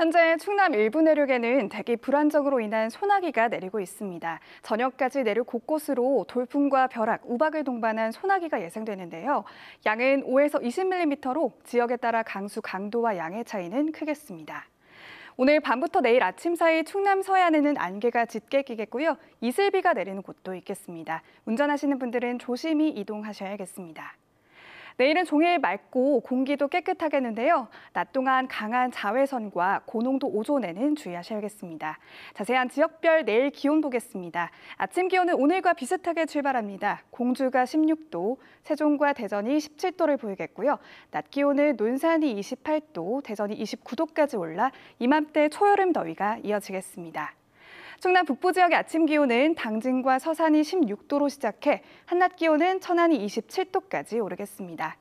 현재 충남 일부 내륙에는 대기 불안정으로 인한 소나기가 내리고 있습니다. 저녁까지 내륙 곳곳으로 돌풍과 벼락, 우박을 동반한 소나기가 예상되는데요. 양은 5에서 20mm로 지역에 따라 강수 강도와 양의 차이는 크겠습니다. 오늘 밤부터 내일 아침 사이 충남 서해안에는 안개가 짙게 끼겠고요. 이슬비가 내리는 곳도 있겠습니다. 운전하시는 분들은 조심히 이동하셔야겠습니다. 내일은 종일 맑고 공기도 깨끗하겠는데요. 낮 동안 강한 자외선과 고농도 오존에는 주의하셔야겠습니다. 자세한 지역별 내일 기온 보겠습니다. 아침 기온은 오늘과 비슷하게 출발합니다. 공주가 16도, 세종과 대전이 17도를 보이겠고요. 낮 기온은 논산이 28도, 대전이 29도까지 올라 이맘때 초여름 더위가 이어지겠습니다. 충남 북부 지역의 아침 기온은 당진과 서산이 16도로 시작해 한낮 기온은 천안이 27도까지 오르겠습니다.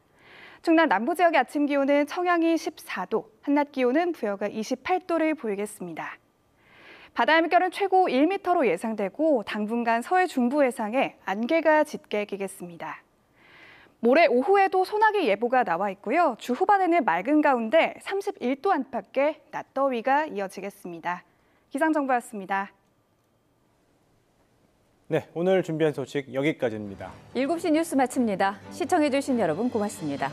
충남 남부 지역의 아침 기온은 청양이 14도, 한낮 기온은 부여가 28도를 보이겠습니다. 바다 의물결은 최고 1m로 예상되고 당분간 서해 중부 해상에 안개가 짙게 끼겠습니다. 모레 오후에도 소나기 예보가 나와 있고요. 주 후반에는 맑은 가운데 31도 안팎의 낮더위가 이어지겠습니다. 기상정보였습니다. 네, 오늘 준비한 소식 여기까지입니다. 7시 뉴스 마칩니다. 시청해주신 여러분 고맙습니다.